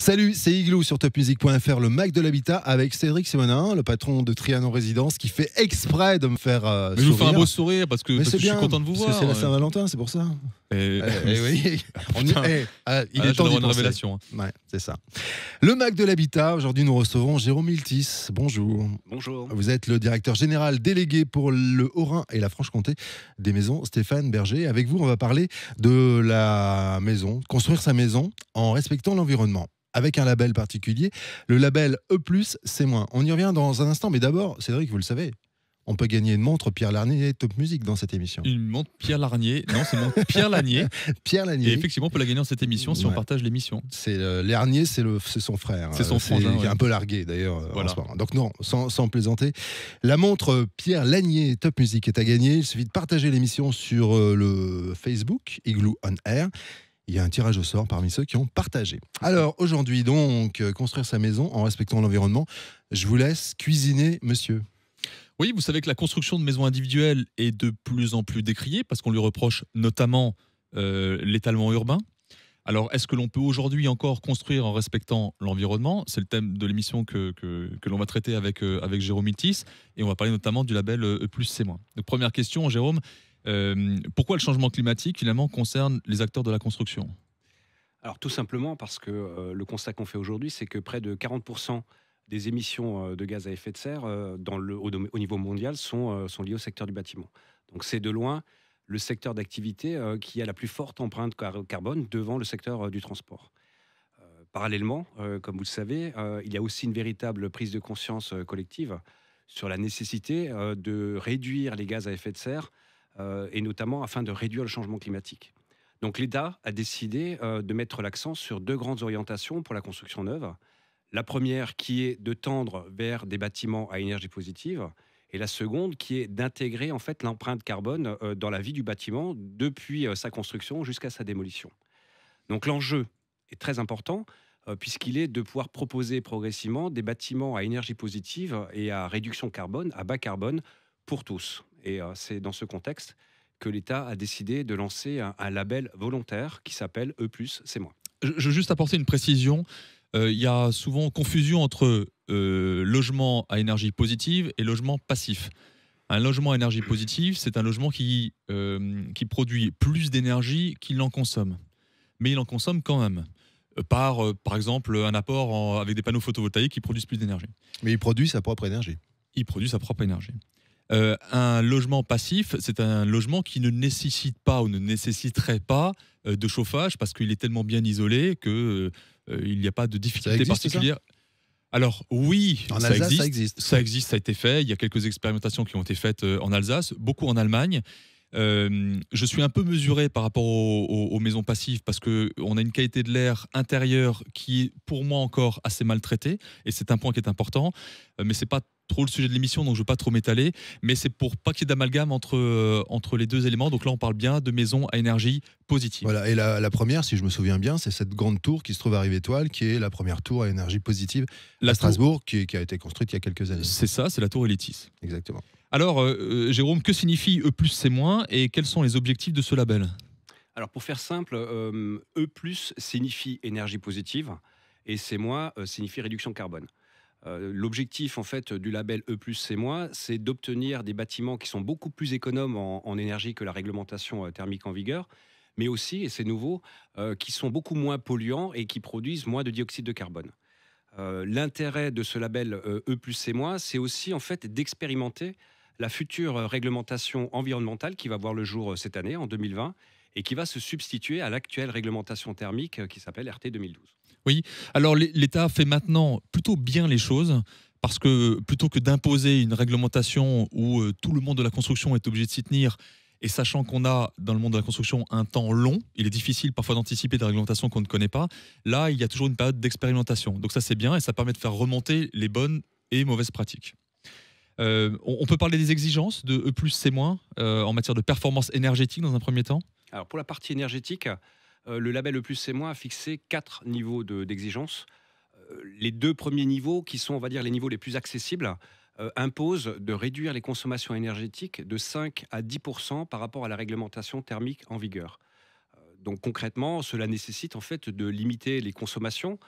Salut, c'est Igloo sur topmusic.fr, le Mac de l'habitat avec Cédric Simonin, le patron de Trianon Résidence, qui fait exprès de me faire euh, Mais vous fais un beau sourire parce que, parce que je suis content de vous voir. C'est la Saint-Valentin, c'est pour ça. Et... Eh, eh oui. Ah, il ah, est Révélation. Hein. c'est ça. Le Mac de l'habitat. Aujourd'hui, nous recevons Jérôme miltis Bonjour. Bonjour. Vous êtes le directeur général délégué pour le Haut-Rhin et la Franche-Comté des maisons Stéphane Berger. Avec vous, on va parler de la maison, construire sa maison en respectant l'environnement avec un label particulier, le label E+, c'est moins. On y revient dans un instant, mais d'abord, Cédric, vous le savez, on peut gagner une montre Pierre Larnier et Top Music dans cette émission. Une montre Pierre Larnier, non, c'est montre Pierre Larnier. Pierre Lanier. Et effectivement, on peut la gagner dans cette émission si on partage l'émission. C'est Larnier, c'est son frère. C'est son euh, frère. Il est un peu largué d'ailleurs. Euh, donc non, sans, plaisanter, la montre Pierre Lanier Top Music est à gagner. Il suffit de partager l'émission sur euh, le Facebook Igloo on Air il y a un tirage au sort parmi ceux qui ont partagé. Alors aujourd'hui donc, construire sa maison en respectant l'environnement, je vous laisse cuisiner monsieur. Oui, vous savez que la construction de maisons individuelles est de plus en plus décriée parce qu'on lui reproche notamment euh, l'étalement urbain. Alors, est-ce que l'on peut aujourd'hui encore construire en respectant l'environnement C'est le thème de l'émission que, que, l'on va traiter avec, euh, avec Jérôme Itis et on va parler notamment du label euh, E plus C moins. première question, Jérôme, pourquoi le changement climatique finalement concerne les acteurs de la construction Alors, tout simplement parce que le constat qu'on fait aujourd'hui, c'est que près de 40% des émissions euh, de gaz à effet de serre euh, au, niveau mondial euh, sont, liées au secteur du bâtiment. Donc c'est de loin le secteur d'activité qui a la plus forte empreinte carbone devant le secteur du transport. Parallèlement, comme vous le savez, il y a aussi une véritable prise de conscience collective sur la nécessité de réduire les gaz à effet de serre, et notamment afin de réduire le changement climatique. Donc l'État a décidé de mettre l'accent sur deux grandes orientations pour la construction neuve. La première qui est de tendre vers des bâtiments à énergie positive et la seconde qui est d'intégrer en fait l'empreinte carbone euh, dans la vie du bâtiment depuis euh, sa construction jusqu'à sa démolition. Donc l'enjeu est très important euh, puisqu'il est de pouvoir proposer progressivement des bâtiments à énergie positive et à réduction carbone, à bas carbone pour tous. Et c'est dans ce contexte que l'État a décidé de lancer un, un label volontaire qui s'appelle E+, c'est moi. Je veux juste apporter une précision. Euh, il y a souvent confusion entre euh, logement à énergie positive et logement passif. Un logement à énergie positive, c'est un logement qui, euh, produit plus d'énergie qu'il n'en consomme. Mais il en consomme quand même par, par exemple, un apport avec des panneaux photovoltaïques qui produisent plus d'énergie. Mais il produit sa propre énergie. Il produit sa propre énergie. Euh, un logement passif, c'est un logement qui ne nécessite pas ou ne nécessiterait pas euh, de chauffage parce qu'il est tellement bien isolé que euh, il n'y a pas de difficulté particulière. Alors oui, ça, existe, ça existe. Ça a été fait. Il y a quelques expérimentations qui ont été faites en Alsace, beaucoup en Allemagne. Euh, je suis un peu mesuré par rapport aux, maisons passives parce que on a une qualité de l'air intérieure qui est pour moi encore assez traitée et c'est un point qui est important. Euh, mais c'est pas trop le sujet de l'émission, donc je veux pas trop m'étaler, mais c'est pour pas qu'il y ait d'amalgame entre, euh, entre les deux éléments. Donc là, on parle bien de maisons à énergie positive. Voilà, et la, première, si je me souviens bien, c'est cette grande tour qui se trouve à Rive-Étoile, qui est la première tour à énergie positive la à Strasbourg, qui, qui, a été construite il y a quelques années. C'est ça, c'est la tour Elitis. Exactement. Alors, euh, euh, Jérôme, que signifie E plus moins et quels sont les objectifs de ce label Alors, pour faire simple, euh, E plus signifie énergie positive et C- moins signifie réduction carbone. L'objectif en fait du label E plus c'est c'est d'obtenir des bâtiments qui sont beaucoup plus économes en, énergie que la réglementation thermique en vigueur, mais aussi, et c'est nouveau, qui sont beaucoup moins polluants et qui produisent moins de dioxyde de carbone. L'intérêt de ce label E plus c'est c'est aussi en fait d'expérimenter la future euh, réglementation environnementale qui va voir le jour euh, cette année, en 2020, et qui va se substituer à l'actuelle réglementation thermique euh, qui s'appelle RT 2012. Oui, alors l'État fait maintenant plutôt bien les choses. Parce que plutôt que d'imposer une réglementation où tout le monde de la construction est obligé de s'y tenir, et sachant qu'on a dans le monde de la construction un temps long, il est difficile parfois d'anticiper des réglementations qu'on ne connaît pas. Là, il y a toujours une période d'expérimentation. Donc ça, c'est bien et ça permet de faire remonter les bonnes et mauvaises pratiques. Euh, on, peut parler des exigences de E C euh, en matière de performance énergétique dans un premier temps Alors pour la partie énergétique, euh, le label E C a fixé quatre niveaux d'exigence. les deux premiers niveaux, qui sont on va dire les niveaux les plus accessibles, imposent de réduire les consommations énergétiques de 5 à 10 par rapport à la réglementation thermique en vigueur. Donc concrètement, cela nécessite en fait de limiter les consommations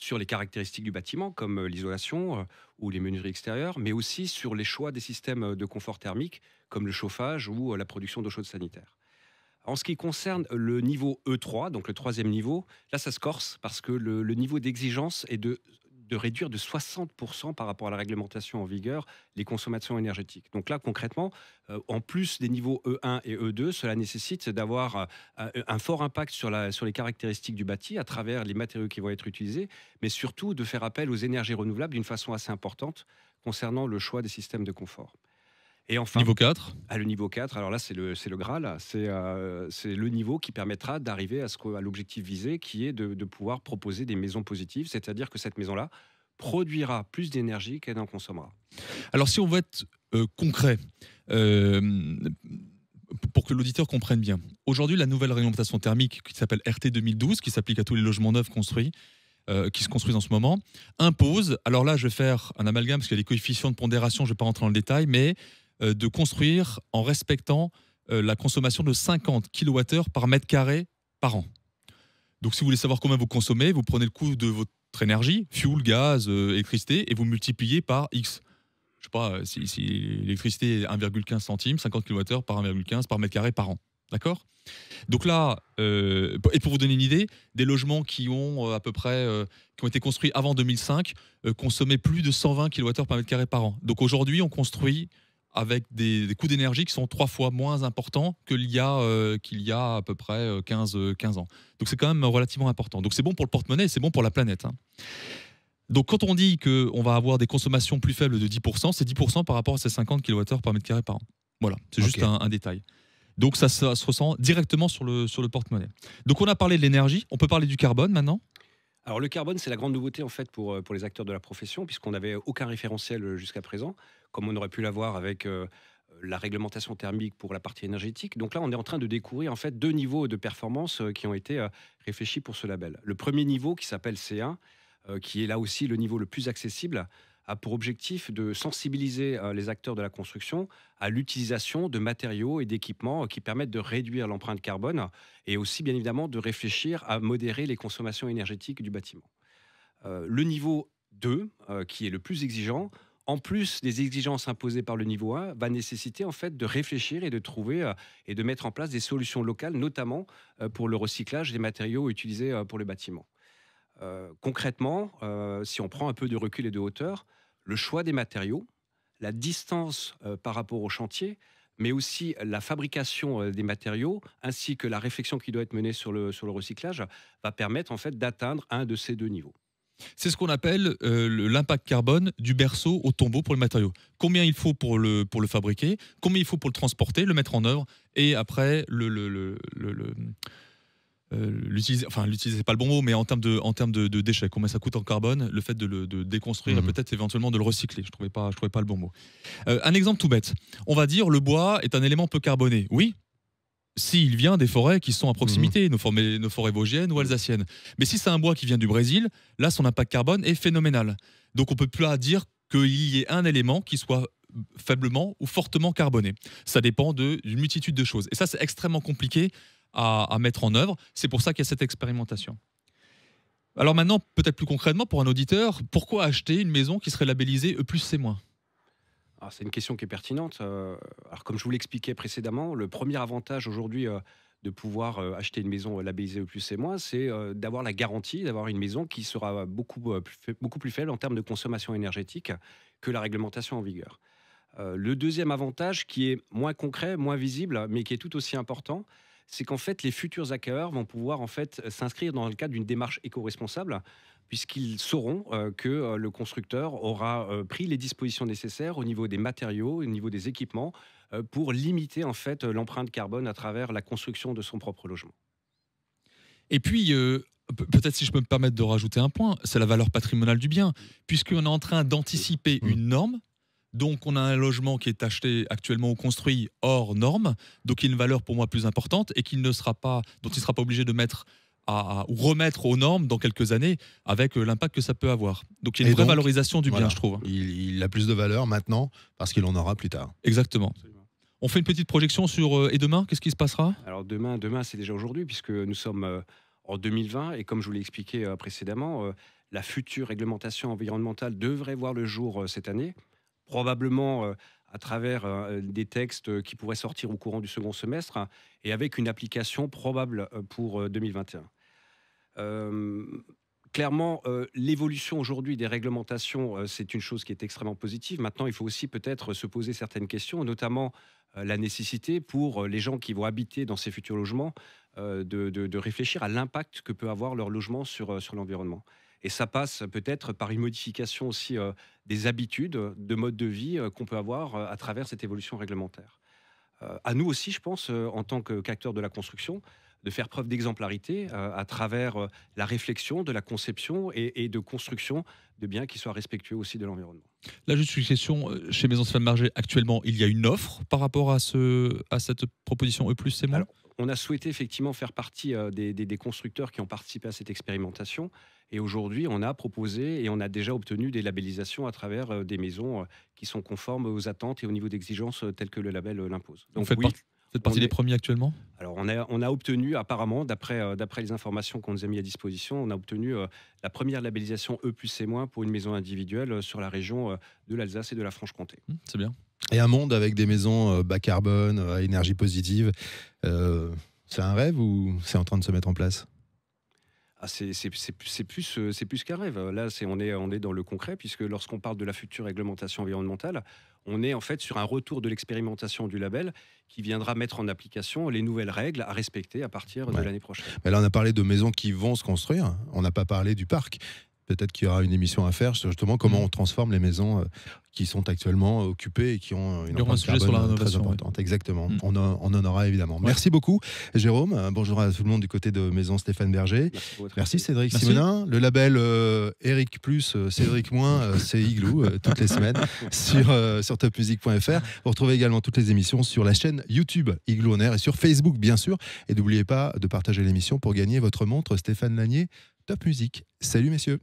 sur les caractéristiques du bâtiment, comme euh, l'isolation euh, ou les menuiseries extérieures, mais aussi sur les choix des systèmes euh, de confort thermique, comme le chauffage ou la production d'eau chaude sanitaire. En ce qui concerne le niveau E3, donc le troisième niveau, là ça se corse parce que le, le niveau d'exigence est de de réduire de 60% par rapport à la réglementation en vigueur les consommations énergétiques. Donc là, concrètement, euh, en plus des niveaux E1 et E2, cela nécessite d'avoir euh, un fort impact sur, la, sur les caractéristiques du bâti à travers les matériaux qui vont être utilisés, mais surtout de faire appel aux énergies renouvelables d'une façon assez importante concernant le choix des systèmes de confort. Et enfin, niveau 4 à ah, Le niveau 4, alors là, c'est le, le Graal. C'est euh, c'est le niveau qui permettra d'arriver à, ce à l'objectif visé, qui est de, de, pouvoir proposer des maisons positives, c'est-à-dire que cette maison-là produira plus d'énergie qu'elle n'en consommera. Alors, si on veut être euh, concret, euh, pour que l'auditeur comprenne bien, aujourd'hui, la nouvelle réglementation thermique qui s'appelle RT 2012, qui s'applique à tous les logements neufs construits, qui se construisent en ce moment, impose, alors là je vais faire un amalgame parce qu'il y a des coefficients de pondération, je ne vais pas rentrer dans le détail, mais euh, de construire en respectant euh, la consommation de 50 kWh par mètre carré par an. Donc si vous voulez savoir combien vous consommez, vous prenez le coût de votre énergie, fuel, gaz, euh, électricité, et vous multipliez par X. Je sais pas, si, l'électricité est 1,15 centimes, 50 kWh par 1,15 par mètre carré par an. D'accord Donc là, et pour vous donner une idée, des logements qui ont à peu près, qui ont été construits avant 2005, consommaient plus de 120 kWh par mètre carré par an. Donc aujourd'hui, on construit avec des, coûts d'énergie qui sont trois fois moins importants qu'il y, a euh, qu'il y, a à peu près 15, euh, 15 euh, ans. Donc c'est quand même relativement important. Donc c'est bon pour le porte-monnaie, c'est bon pour la planète. Hein. Donc quand on dit qu'on va avoir des consommations plus faibles de 10%, c'est 10% par rapport à ces 50 kWh par mètre carré par an. Voilà, c'est juste un, détail. Donc ça, ça, se ressent directement sur le, sur le porte-monnaie. Donc on a parlé de l'énergie, on peut parler du carbone maintenant le carbone, c'est la grande nouveauté en fait euh, pour, les acteurs de la profession, puisqu'on n'avait aucun référentiel euh, jusqu'à présent, comme on aurait pu l'avoir avec euh, la réglementation thermique pour la partie énergétique. Donc là, on est en train de découvrir en fait deux niveaux de performance qui ont été réfléchis pour ce label. Le premier niveau qui s'appelle C1, qui est là aussi le niveau le plus accessible, a pour objectif de sensibiliser euh, les acteurs de la construction à l'utilisation de matériaux et d'équipements euh, qui permettent de réduire l'empreinte carbone et aussi bien évidemment de réfléchir à modérer les consommations énergétiques du bâtiment. Euh, le niveau 2, qui est le plus exigeant, en plus des exigences imposées par le niveau 1, va nécessiter en fait de réfléchir et de trouver et de mettre en place des solutions locales, notamment pour le recyclage des matériaux utilisés pour le bâtiment. concrètement, si on prend un peu de recul et de hauteur, le choix des matériaux, la distance euh, par rapport au chantier, mais aussi la fabrication euh, des matériaux, ainsi que la réflexion qui doit être menée sur le, sur le recyclage, va permettre en fait d'atteindre un de ces deux niveaux. C'est ce qu'on appelle euh, l'impact carbone du berceau au tombeau pour le matériau. Combien il faut pour le, pour le fabriquer, combien il faut pour le transporter, le mettre en œuvre, et après le, le, le euh, l'utiliser, enfin l'utiliser c'est pas le bon mot, mais en termes de, en termes de, déchets, combien ça coûte en carbone, le fait de le de déconstruire et mhm. peut-être éventuellement de le recycler. Je trouvais pas, je trouvais pas le bon mot. Euh, un exemple tout bête. On va dire le bois est un élément peu carboné. Oui. S'il vient des forêts qui sont à proximité, mhm. nos, forêts, nos forêts vosgiennes ou alsaciennes. Mais si c'est un bois qui vient du Brésil, là, son impact carbone est phénoménal. Donc on peut plus dire qu'il y ait un élément qui soit faiblement ou fortement carboné. Ça dépend d'une multitude de choses. Et ça, c'est extrêmement compliqué à, mettre en œuvre. C'est pour ça qu'il y a cette expérimentation. Alors maintenant, peut-être plus concrètement pour un auditeur, pourquoi acheter une maison qui serait labellisée E plus C moins ah, c'est une question qui est pertinente. Euh, comme je vous l'expliquais précédemment, le premier avantage aujourd'hui euh, de pouvoir euh, acheter une maison labellisée E plus moins, c'est d'avoir la garantie d'avoir une maison qui sera beaucoup, beaucoup plus faible en termes de consommation énergétique que la réglementation en vigueur. le deuxième avantage qui est moins concret, moins visible, mais qui est tout aussi important, c'est qu'en fait, les futurs acquéreurs vont pouvoir en fait s'inscrire dans le cadre d'une démarche éco-responsable puisqu'ils sauront euh, que euh, le constructeur aura euh, pris les dispositions nécessaires au niveau des matériaux, au niveau des équipements, pour limiter en fait l'empreinte carbone à travers la construction de son propre logement. Et puis, peut-être si je peux me permettre de rajouter un point, c'est la valeur patrimoniale du bien, puisqu'on est en train d'anticiper une norme donc on a un logement qui est acheté actuellement ou construit hors norme, donc il a une valeur pour moi plus importante et qu'il ne sera pas, dont il ne sera pas obligé de mettre à, ou remettre aux normes dans quelques années avec euh, l'impact que ça peut avoir. Donc il y a une revalorisation du bien, je trouve. Hein. Il, a plus de valeur maintenant parce qu'il en aura plus tard. Exactement. On fait une petite projection sur euh, et demain, qu'est-ce qui se passera Alors demain, demain c'est déjà aujourd'hui puisque nous sommes euh, en 2020 et comme je vous l'ai expliqué précédemment, la future réglementation environnementale devrait voir le jour cette année probablement euh, à travers euh, des textes euh, qui pourraient sortir au courant du second semestre hein, et avec une application probable pour 2021. clairement, l'évolution aujourd'hui des réglementations, c'est une chose qui est extrêmement positive. Maintenant, il faut aussi peut-être se poser certaines questions, notamment la nécessité pour les gens qui vont habiter dans ces futurs logements de, réfléchir à l'impact que peut avoir leur logement sur l'environnement. Et ça passe peut-être par une modification aussi euh, des habitudes, euh, de mode de vie euh, qu'on peut avoir à travers cette évolution réglementaire. à nous aussi, je pense, en tant qu'acteurs de la construction, de faire preuve d'exemplarité à travers la réflexion, de la conception et, de construction de biens qui soient respectueux aussi de l'environnement. La juste une question. Chez Maison Stéphane Marger, actuellement, il y a une offre par rapport à, cette proposition E, c'est on a souhaité effectivement faire partie des, constructeurs qui ont participé à cette expérimentation. Et aujourd'hui, on a proposé et on a déjà obtenu des labellisations à travers euh, des maisons euh, qui sont conformes aux attentes et au niveau d'exigence euh, telles que le label l'impose. Donc, vous faites partie des premiers actuellement Alors, on a, on a obtenu, apparemment, d'après les informations qu'on nous a mis à disposition, on a obtenu la première labellisation E plus C moins pour une maison individuelle sur la région de l'Alsace et de la Franche-Comté. Hum, c'est bien. Et un monde avec des maisons bas carbone, à énergie positive, c'est un rêve ou c'est en train de se mettre en place ah, c'est plus, euh, plus qu'un rêve. Là, on, est, on est dans le concret, puisque lorsqu'on parle de la future réglementation environnementale, on est en fait sur un retour de l'expérimentation du label qui viendra mettre en application les nouvelles règles à respecter à partir de l'année prochaine. Mais là, on a parlé de maisons qui vont se construire, on n'a pas parlé du parc. Peut-être qu'il y aura une émission à faire, sur justement, comment mm. on transforme les maisons euh, qui sont actuellement occupées et qui ont une empreinte sujet sur la très importante. Exactement. Mm. On, en aura évidemment. Merci beaucoup, Jérôme. Bonjour à tout le monde du côté de Maison Stéphane Berger. Merci, Cédric Simonin. Le label euh, Eric Plus, euh, Cédric Moins, c'est Igloo toutes les semaines sur, sur topmusic.fr. Vous retrouvez également toutes les émissions sur la chaîne YouTube Igloo On Air et sur Facebook, bien sûr. Et n'oubliez pas de partager l'émission pour gagner votre montre Stéphane Lanier Top Music. Salut, messieurs.